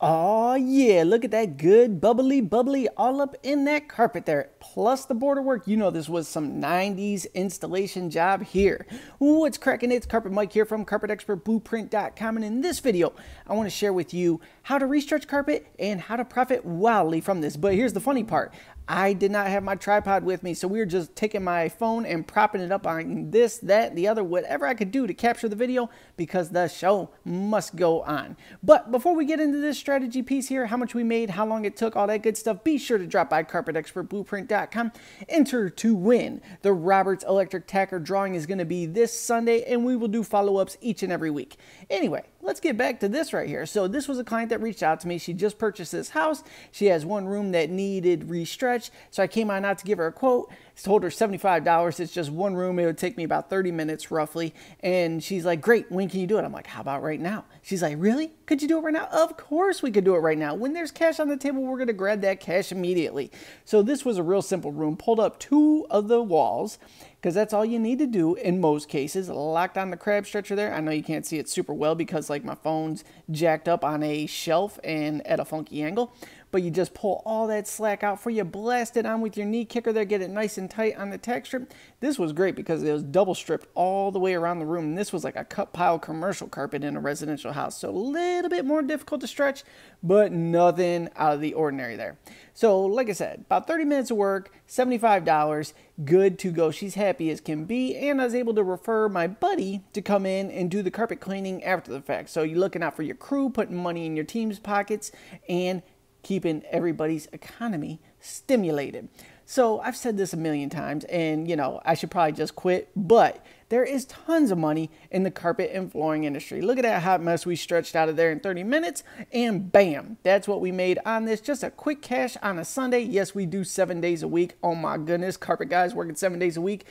Oh yeah, look at that good bubbly bubbly all up in that carpet there. Plus the border work, you know this was some 90s installation job here. What's cracking? It's Carpet Mike here from CarpetExpertBlueprint.com and in this video, I want to share with you how to restretch carpet and how to profit wildly from this. But here's the funny part. I did not have my tripod with me, so we were just taking my phone and propping it up on this, that, the other, whatever I could do to capture the video because the show must go on. But before we get into this strategy piece here, how much we made, how long it took, all that good stuff, be sure to drop by carpetexpertblueprint.com. Enter to win. The Roberts Electric Tacker drawing is going to be this Sunday, and we will do follow-ups each and every week. Anyway, let's get back to this right here. So this was a client that reached out to me. She just purchased this house. She has one room that needed restructuring much, so I came on out to give her a quote told her $75. It's just one room. It would take me about 30 minutes roughly. And she's like, great. When can you do it? I'm like, how about right now? She's like, really? Could you do it right now? Of course we could do it right now. When there's cash on the table, we're going to grab that cash immediately. So this was a real simple room. Pulled up two of the walls because that's all you need to do in most cases. Locked on the crab stretcher there. I know you can't see it super well because like my phone's jacked up on a shelf and at a funky angle. But you just pull all that slack out for you. Blast it on with your knee kicker there. Get it nice and and tight on the tack strip. This was great because it was double stripped all the way around the room. And this was like a cut pile commercial carpet in a residential house. So a little bit more difficult to stretch, but nothing out of the ordinary there. So like I said, about 30 minutes of work, $75, good to go. She's happy as can be. And I was able to refer my buddy to come in and do the carpet cleaning after the fact. So you're looking out for your crew, putting money in your team's pockets and keeping everybody's economy stimulated. So I've said this a million times, and you know, I should probably just quit, but there is tons of money in the carpet and flooring industry. Look at that hot mess we stretched out of there in 30 minutes, and bam, that's what we made on this. Just a quick cash on a Sunday. Yes, we do seven days a week. Oh my goodness, carpet guys working seven days a week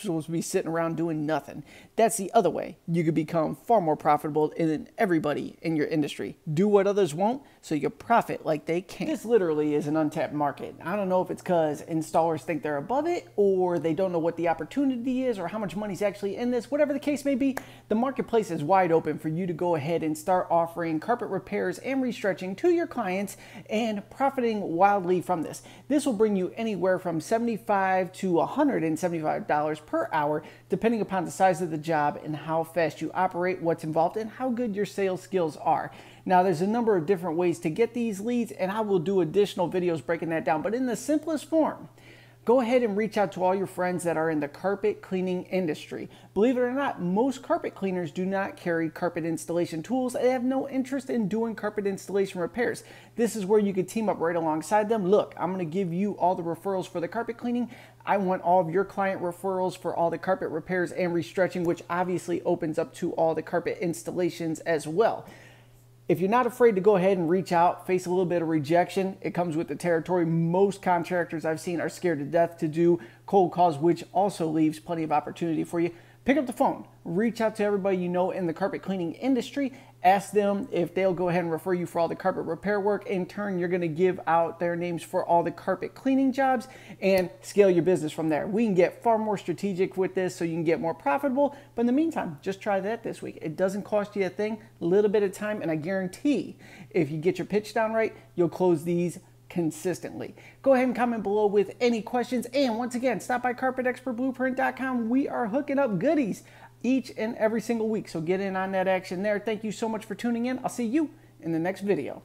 supposed to be sitting around doing nothing. That's the other way. You could become far more profitable than everybody in your industry. Do what others won't so you profit like they can. This literally is an untapped market. I don't know if it's because installers think they're above it or they don't know what the opportunity is or how much money's actually in this. Whatever the case may be, the marketplace is wide open for you to go ahead and start offering carpet repairs and restretching to your clients and profiting wildly from this. This will bring you anywhere from $75 to $175 per hour, depending upon the size of the job and how fast you operate, what's involved, and how good your sales skills are. Now, there's a number of different ways to get these leads, and I will do additional videos breaking that down. But in the simplest form, go ahead and reach out to all your friends that are in the carpet cleaning industry. Believe it or not, most carpet cleaners do not carry carpet installation tools. They have no interest in doing carpet installation repairs. This is where you could team up right alongside them. Look, I'm gonna give you all the referrals for the carpet cleaning. I want all of your client referrals for all the carpet repairs and restretching, which obviously opens up to all the carpet installations as well. If you're not afraid to go ahead and reach out, face a little bit of rejection, it comes with the territory. Most contractors I've seen are scared to death to do cold calls, which also leaves plenty of opportunity for you pick up the phone, reach out to everybody you know in the carpet cleaning industry, ask them if they'll go ahead and refer you for all the carpet repair work. In turn, you're going to give out their names for all the carpet cleaning jobs and scale your business from there. We can get far more strategic with this so you can get more profitable. But in the meantime, just try that this week. It doesn't cost you a thing, a little bit of time, and I guarantee if you get your pitch down right, you'll close these consistently. Go ahead and comment below with any questions. And once again, stop by carpetexpertblueprint.com. We are hooking up goodies each and every single week. So get in on that action there. Thank you so much for tuning in. I'll see you in the next video.